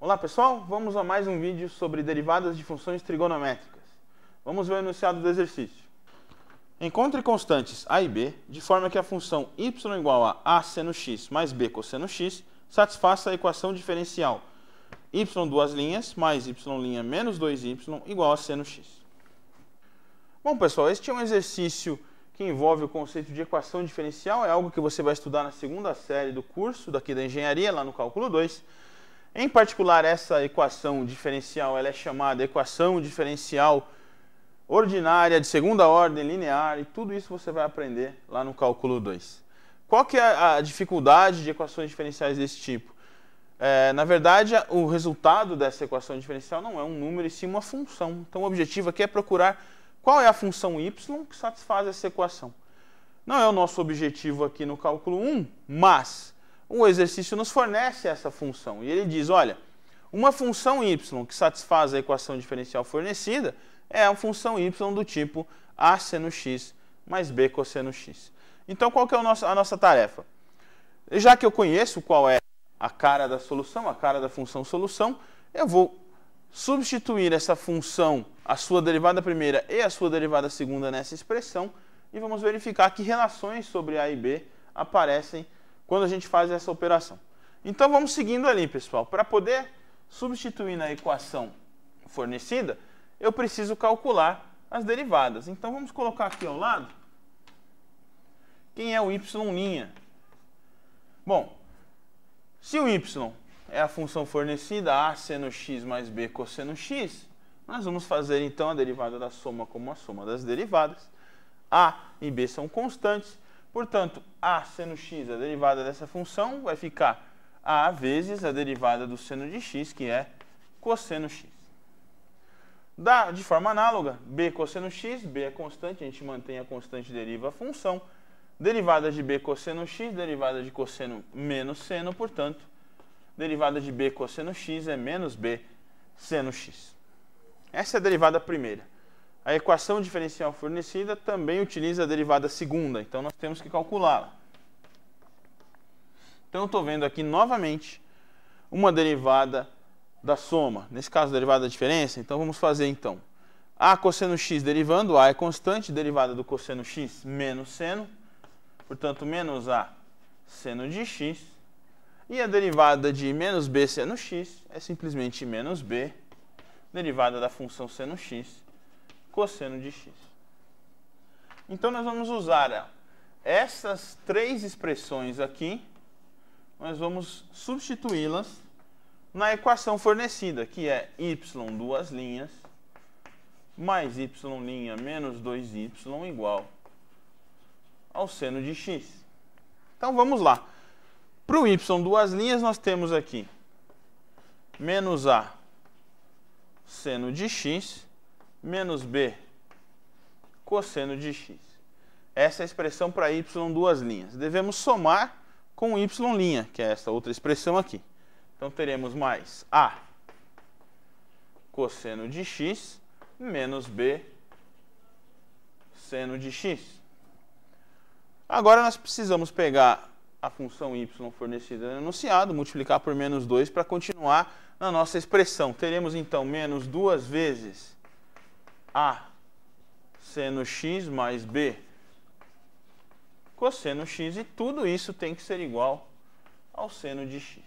Olá pessoal, vamos a mais um vídeo sobre derivadas de funções trigonométricas. Vamos ver o enunciado do exercício. Encontre constantes a e b de forma que a função y igual a a seno x mais b cosseno x satisfaça a equação diferencial y duas linhas mais y linha menos 2y igual a seno x. Bom pessoal, este é um exercício que envolve o conceito de equação diferencial, é algo que você vai estudar na segunda série do curso daqui da engenharia, lá no cálculo 2. Em particular, essa equação diferencial, ela é chamada equação diferencial ordinária de segunda ordem linear e tudo isso você vai aprender lá no cálculo 2. Qual que é a dificuldade de equações diferenciais desse tipo? É, na verdade, o resultado dessa equação diferencial não é um número e sim uma função. Então, o objetivo aqui é procurar qual é a função y que satisfaz essa equação? Não é o nosso objetivo aqui no cálculo 1, mas o exercício nos fornece essa função. E ele diz, olha, uma função y que satisfaz a equação diferencial fornecida é a função y do tipo a seno x mais b cosseno x. Então, qual que é a nossa tarefa? Já que eu conheço qual é a cara da solução, a cara da função solução, eu vou substituir essa função, a sua derivada primeira e a sua derivada segunda nessa expressão e vamos verificar que relações sobre A e B aparecem quando a gente faz essa operação. Então vamos seguindo ali, pessoal. Para poder substituir na equação fornecida, eu preciso calcular as derivadas. Então vamos colocar aqui ao lado quem é o y'. Bom, se o y é a função fornecida, A seno x mais b cosseno x. Nós vamos fazer então a derivada da soma como a soma das derivadas. A e b são constantes, portanto, A seno x, a derivada dessa função, vai ficar A vezes a derivada do seno de x, que é cosseno x. Da, de forma análoga, b cosseno x, b é constante, a gente mantém a constante deriva a função. Derivada de b cosseno x, derivada de cosseno menos seno, portanto, derivada de b cosseno x é menos b seno x. Essa é a derivada primeira. A equação diferencial fornecida também utiliza a derivada segunda, então nós temos que calculá-la. Então estou vendo aqui novamente uma derivada da soma, nesse caso derivada da diferença, então vamos fazer então a cosseno x derivando, a é constante, derivada do cosseno x menos seno, portanto menos a seno de x e a derivada de menos b seno x é simplesmente menos b, derivada da função seno x, cosseno de x. Então nós vamos usar essas três expressões aqui, nós vamos substituí-las na equação fornecida, que é y duas linhas mais y' menos 2y igual ao seno de x. Então vamos lá. Para o y duas linhas, nós temos aqui menos a seno de x menos b cosseno de x. Essa é a expressão para y duas linhas. Devemos somar com y linha, que é esta outra expressão aqui. Então teremos mais a cosseno de x menos b seno de x. Agora nós precisamos pegar a função y fornecida no enunciado, multiplicar por menos 2 para continuar na nossa expressão. Teremos então menos duas vezes a seno x mais b cosseno x e tudo isso tem que ser igual ao seno de x.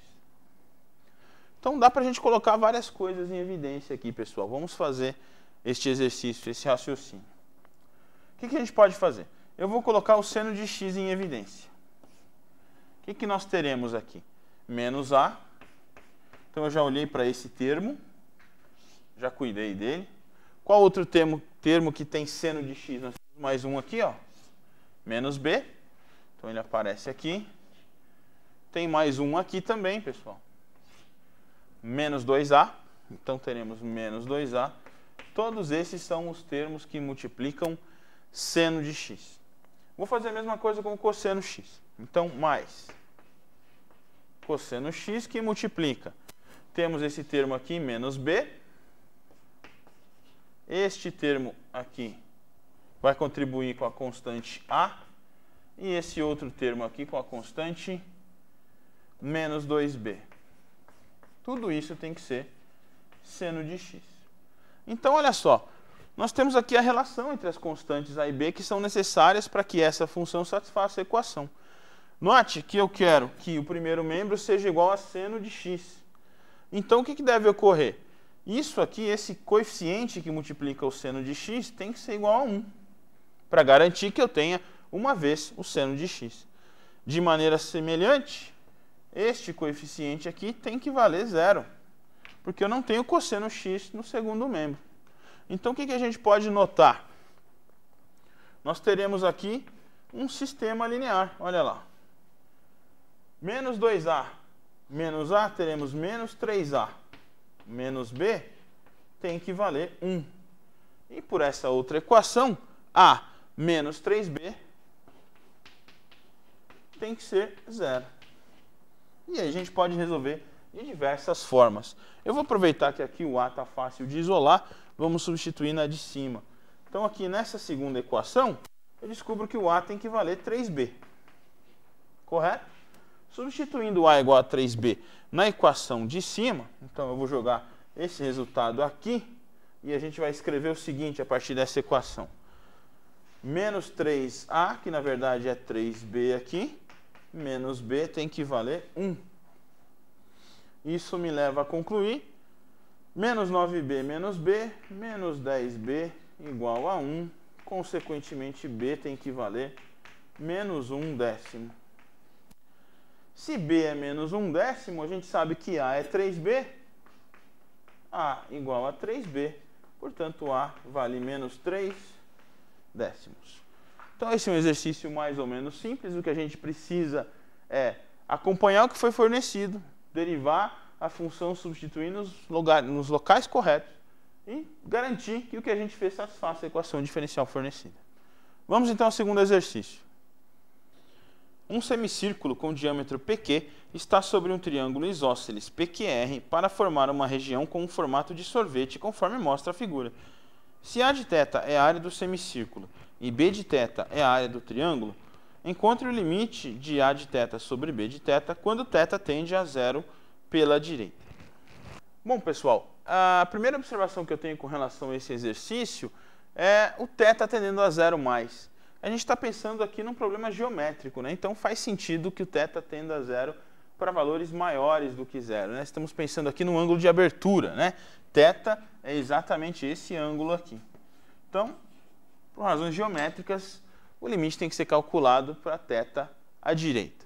Então dá para a gente colocar várias coisas em evidência aqui, pessoal. Vamos fazer este exercício, esse raciocínio. O que, que a gente pode fazer? Eu vou colocar o seno de x em evidência que, que nós teremos aqui? Menos A. Então eu já olhei para esse termo, já cuidei dele. Qual outro termo, termo que tem seno de x? Nós temos mais um aqui, ó. menos b. Então ele aparece aqui. Tem mais um aqui também, pessoal. Menos 2a. Então teremos menos 2a. Todos esses são os termos que multiplicam seno de x. Vou fazer a mesma coisa com o cosseno x. Então, mais cosseno x que multiplica. Temos esse termo aqui, menos b. Este termo aqui vai contribuir com a constante a. E esse outro termo aqui com a constante menos 2b. Tudo isso tem que ser seno de x. Então, olha só. Nós temos aqui a relação entre as constantes a e b que são necessárias para que essa função satisfaça a equação. Note que eu quero que o primeiro membro seja igual a seno de x. Então, o que, que deve ocorrer? Isso aqui, esse coeficiente que multiplica o seno de x, tem que ser igual a 1, para garantir que eu tenha uma vez o seno de x. De maneira semelhante, este coeficiente aqui tem que valer zero, porque eu não tenho cosseno x no segundo membro. Então, o que, que a gente pode notar? Nós teremos aqui um sistema linear, olha lá. Menos 2A menos A, teremos menos 3A. Menos B tem que valer 1. E por essa outra equação, A menos 3B tem que ser zero. E aí a gente pode resolver de diversas formas. Eu vou aproveitar que aqui o A está fácil de isolar, vamos substituir na de cima. Então aqui nessa segunda equação, eu descubro que o A tem que valer 3B. Correto? Substituindo A igual a 3B na equação de cima, então eu vou jogar esse resultado aqui e a gente vai escrever o seguinte a partir dessa equação. Menos 3A, que na verdade é 3B aqui, menos B tem que valer 1. Isso me leva a concluir menos 9b menos b menos 10b igual a 1. Consequentemente, b tem que valer menos 1 décimo. Se B é menos 1 décimo, a gente sabe que A é 3B. A igual a 3B. Portanto, A vale menos 3 décimos. Então, esse é um exercício mais ou menos simples. O que a gente precisa é acompanhar o que foi fornecido, derivar a função substituindo nos, lugar, nos locais corretos e garantir que o que a gente fez satisfaça a equação diferencial fornecida. Vamos então ao segundo exercício. Um semicírculo com diâmetro PQ está sobre um triângulo isósceles PQR para formar uma região com um formato de sorvete, conforme mostra a figura. Se A de θ é a área do semicírculo e B de θ é a área do triângulo, encontre o limite de A de θ sobre B de θ quando θ tende a zero pela direita. Bom, pessoal, a primeira observação que eu tenho com relação a esse exercício é o θ tendendo a zero mais a gente está pensando aqui num problema geométrico, né? então faz sentido que o θ tenda a zero para valores maiores do que zero. Né? Estamos pensando aqui no ângulo de abertura. Né? Teta é exatamente esse ângulo aqui. Então, por razões geométricas, o limite tem que ser calculado para θ à direita.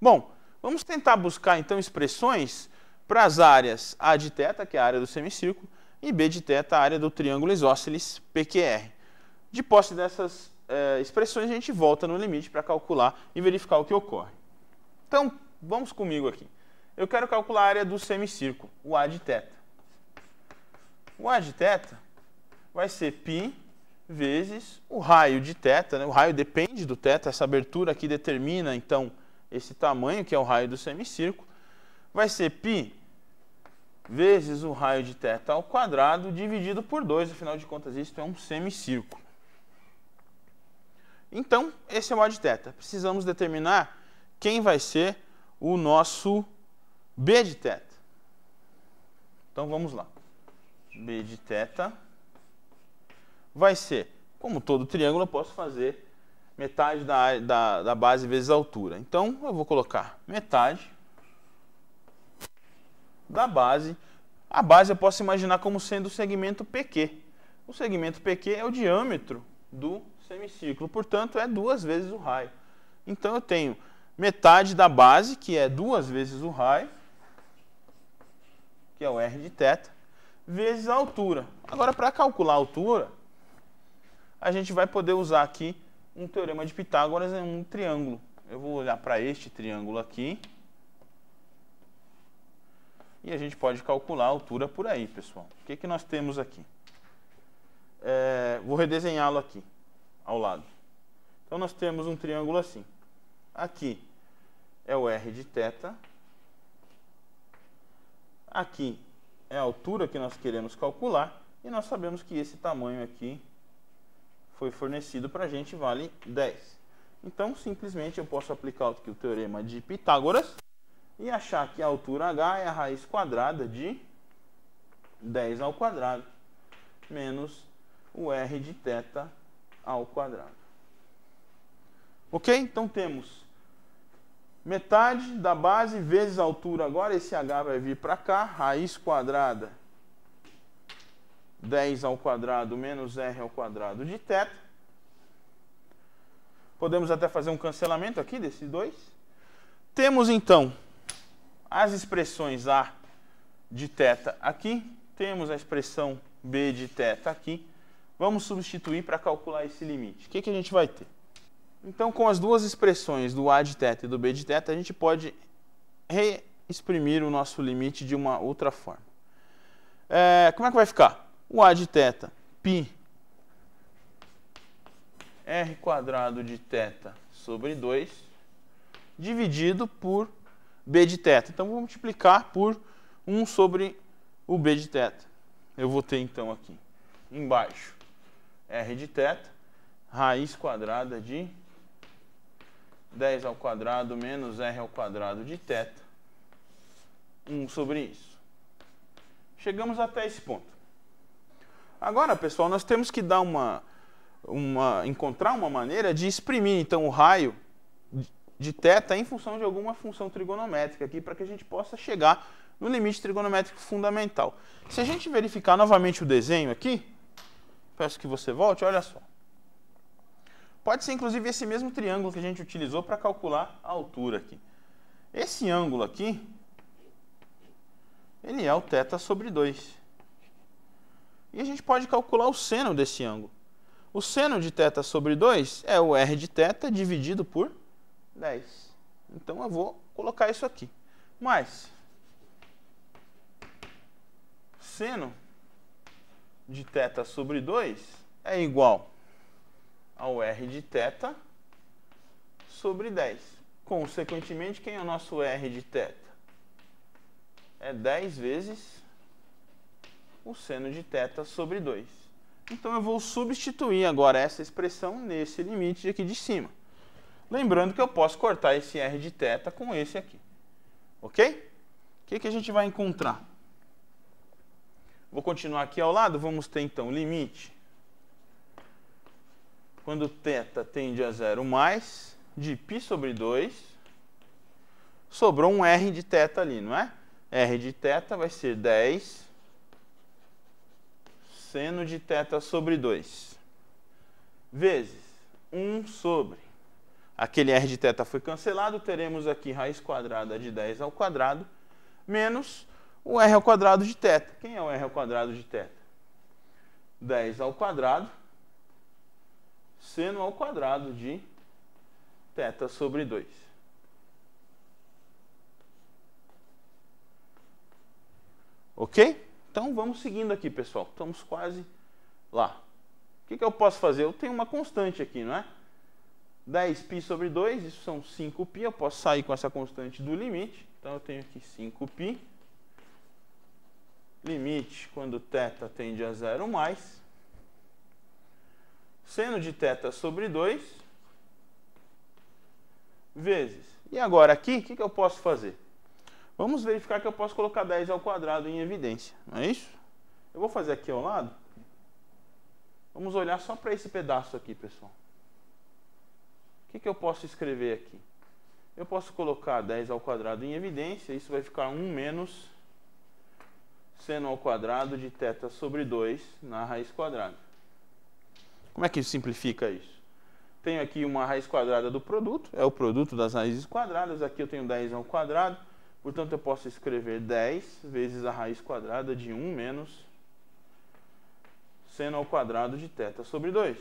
Bom, vamos tentar buscar então expressões para as áreas A de θ, que é a área do semicírculo, e B de θ, a área do triângulo isósceles PQR. De posse dessas é, expressões, a gente volta no limite para calcular e verificar o que ocorre. Então, vamos comigo aqui. Eu quero calcular a área do semicírculo, o A de teta. O A de teta vai ser π vezes o raio de θ, né? o raio depende do θ, essa abertura aqui determina, então, esse tamanho que é o raio do semicírculo, vai ser π vezes o raio de θ ao quadrado dividido por 2, afinal de contas isso é um semicírculo. Então, esse é o mod teta. Precisamos determinar quem vai ser o nosso B de teta. Então, vamos lá. B de teta vai ser, como todo triângulo, eu posso fazer metade da, da, da base vezes a altura. Então, eu vou colocar metade da base. A base eu posso imaginar como sendo o segmento PQ. O segmento PQ é o diâmetro do semicírculo, portanto é duas vezes o raio. Então eu tenho metade da base, que é duas vezes o raio, que é o R de teta, vezes a altura. Agora, para calcular a altura, a gente vai poder usar aqui um teorema de Pitágoras em um triângulo. Eu vou olhar para este triângulo aqui. E a gente pode calcular a altura por aí, pessoal. O que, que nós temos aqui? É, vou redesenhá-lo aqui ao lado. Então nós temos um triângulo assim. Aqui é o R de teta. Aqui é a altura que nós queremos calcular. E nós sabemos que esse tamanho aqui foi fornecido para a gente, vale 10. Então, simplesmente, eu posso aplicar o teorema de Pitágoras e achar que a altura h é a raiz quadrada de 10 ao quadrado menos o r de θ ao quadrado. Ok? Então temos metade da base vezes a altura agora, esse h vai vir para cá, raiz quadrada 10 ao quadrado menos r ao quadrado de teta. Podemos até fazer um cancelamento aqui desses dois. Temos então as expressões A de teta. aqui, temos a expressão B de teta. aqui, Vamos substituir para calcular esse limite. O que, que a gente vai ter? Então, com as duas expressões do A de teta e do B de teta, a gente pode reexprimir o nosso limite de uma outra forma. É, como é que vai ficar? O A de teta π r quadrado de teta sobre 2 dividido por b de teta. Então, vou multiplicar por 1 sobre o b de teta. Eu vou ter, então, aqui embaixo R de teta raiz quadrada de 10 ao quadrado menos R ao quadrado de teta 1 sobre isso. Chegamos até esse ponto. Agora, pessoal, nós temos que dar uma, uma encontrar uma maneira de exprimir então o raio de teta em função de alguma função trigonométrica aqui para que a gente possa chegar no limite trigonométrico fundamental. Se a gente verificar novamente o desenho aqui, Peço que você volte, olha só. Pode ser inclusive esse mesmo triângulo que a gente utilizou para calcular a altura aqui. Esse ângulo aqui, ele é o θ sobre 2. E a gente pode calcular o seno desse ângulo. O seno de θ sobre 2 é o r de θ dividido por 10. Então eu vou colocar isso aqui. Mas, seno de θ sobre 2 é igual ao R de θ sobre 10. Consequentemente, quem é o nosso R de θ? É 10 vezes o seno de θ sobre 2. Então, eu vou substituir agora essa expressão nesse limite aqui de cima. Lembrando que eu posso cortar esse R de θ com esse aqui. Ok? O que, que a gente vai encontrar? Vou continuar aqui ao lado, vamos ter então limite. Quando θ tende a zero mais, de π sobre 2, sobrou um R de θ ali, não é? R de θ vai ser 10 seno de θ sobre 2 vezes 1 sobre aquele r de θ foi cancelado, teremos aqui raiz quadrada de 10 ao quadrado menos o r ao quadrado de θ. Quem é o r ao quadrado de θ? 10 ao quadrado seno ao quadrado de θ sobre 2. Ok? Então vamos seguindo aqui, pessoal. Estamos quase lá. O que, que eu posso fazer? Eu tenho uma constante aqui, não é? 10π sobre 2, isso são 5π. Eu posso sair com essa constante do limite. Então eu tenho aqui 5π limite quando θ tende a zero mais, seno de θ sobre 2, vezes. E agora aqui, o que, que eu posso fazer? Vamos verificar que eu posso colocar 10 ao quadrado em evidência, não é isso? Eu vou fazer aqui ao lado. Vamos olhar só para esse pedaço aqui, pessoal. O que, que eu posso escrever aqui? Eu posso colocar 10 ao quadrado em evidência, isso vai ficar 1 menos seno ao quadrado de θ sobre 2 na raiz quadrada. Como é que simplifica isso? Tenho aqui uma raiz quadrada do produto, é o produto das raízes quadradas, aqui eu tenho 10 ao quadrado, portanto eu posso escrever 10 vezes a raiz quadrada de 1 menos seno ao quadrado de θ sobre 2.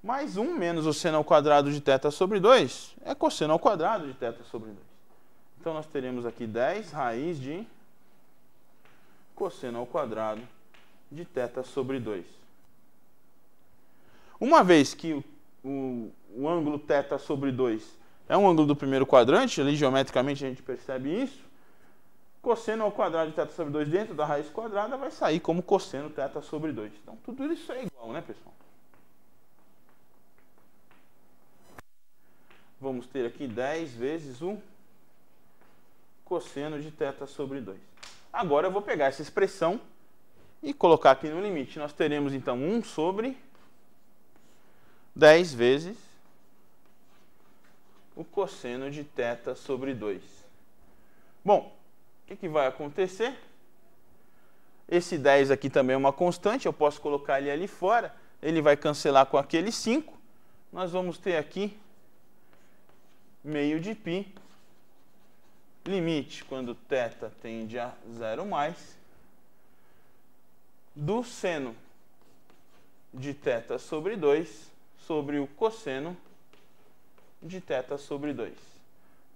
Mais 1 menos o seno ao quadrado de θ sobre 2 é cosseno ao quadrado de θ sobre 2. Então, nós teremos aqui 10 raiz de cosseno ao quadrado de θ sobre 2. Uma vez que o, o, o ângulo θ sobre 2 é um ângulo do primeiro quadrante, ali geometricamente a gente percebe isso, cosseno ao quadrado de θ sobre 2 dentro da raiz quadrada vai sair como cosseno θ sobre 2. Então, tudo isso é igual, né, pessoal? Vamos ter aqui 10 vezes o cosseno de θ sobre 2. Agora eu vou pegar essa expressão e colocar aqui no limite. Nós teremos então 1 sobre 10 vezes o cosseno de θ sobre 2. Bom, o que, que vai acontecer? Esse 10 aqui também é uma constante, eu posso colocar ele ali fora, ele vai cancelar com aquele 5. Nós vamos ter aqui meio de π limite quando θ tende a zero mais do seno de θ sobre 2 sobre o cosseno de θ sobre 2.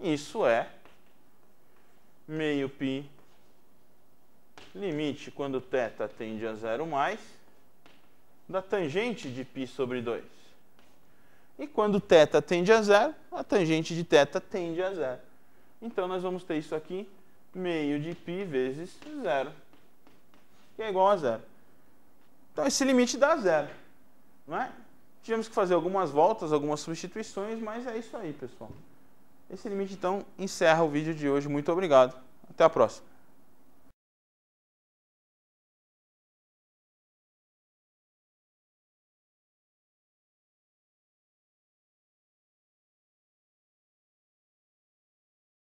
Isso é meio π limite quando θ tende a zero mais da tangente de π sobre 2. E quando θ tende a zero, a tangente de θ tende a zero. Então, nós vamos ter isso aqui, meio de π vezes zero, que é igual a zero. Então, esse limite dá zero. Não é? Tivemos que fazer algumas voltas, algumas substituições, mas é isso aí, pessoal. Esse limite, então, encerra o vídeo de hoje. Muito obrigado. Até a próxima.